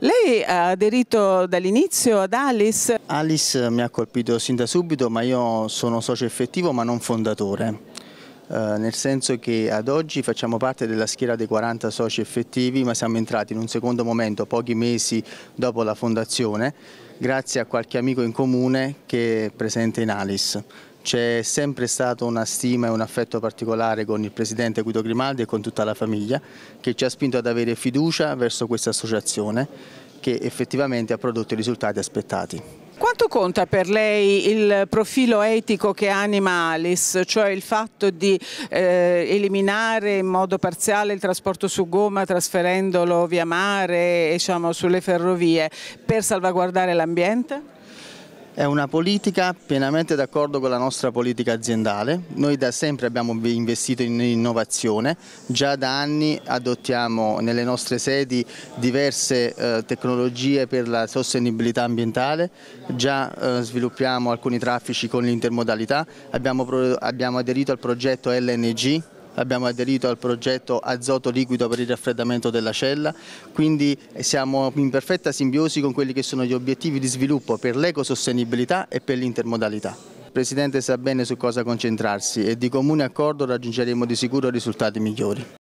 Lei ha aderito dall'inizio ad Alice? Alice mi ha colpito sin da subito, ma io sono socio effettivo ma non fondatore. Eh, nel senso che ad oggi facciamo parte della schiera dei 40 soci effettivi ma siamo entrati in un secondo momento pochi mesi dopo la fondazione grazie a qualche amico in comune che è presente in Alice. C'è sempre stata una stima e un affetto particolare con il presidente Guido Grimaldi e con tutta la famiglia che ci ha spinto ad avere fiducia verso questa associazione che effettivamente ha prodotto i risultati aspettati. Quanto conta per lei il profilo etico che anima Alice, cioè il fatto di eh, eliminare in modo parziale il trasporto su gomma trasferendolo via mare, diciamo, sulle ferrovie, per salvaguardare l'ambiente? È una politica pienamente d'accordo con la nostra politica aziendale. Noi da sempre abbiamo investito in innovazione, già da anni adottiamo nelle nostre sedi diverse eh, tecnologie per la sostenibilità ambientale, già eh, sviluppiamo alcuni traffici con l'intermodalità, abbiamo, abbiamo aderito al progetto LNG abbiamo aderito al progetto azoto liquido per il raffreddamento della cella, quindi siamo in perfetta simbiosi con quelli che sono gli obiettivi di sviluppo per l'ecosostenibilità e per l'intermodalità. Il Presidente sa bene su cosa concentrarsi e di comune accordo raggiungeremo di sicuro risultati migliori.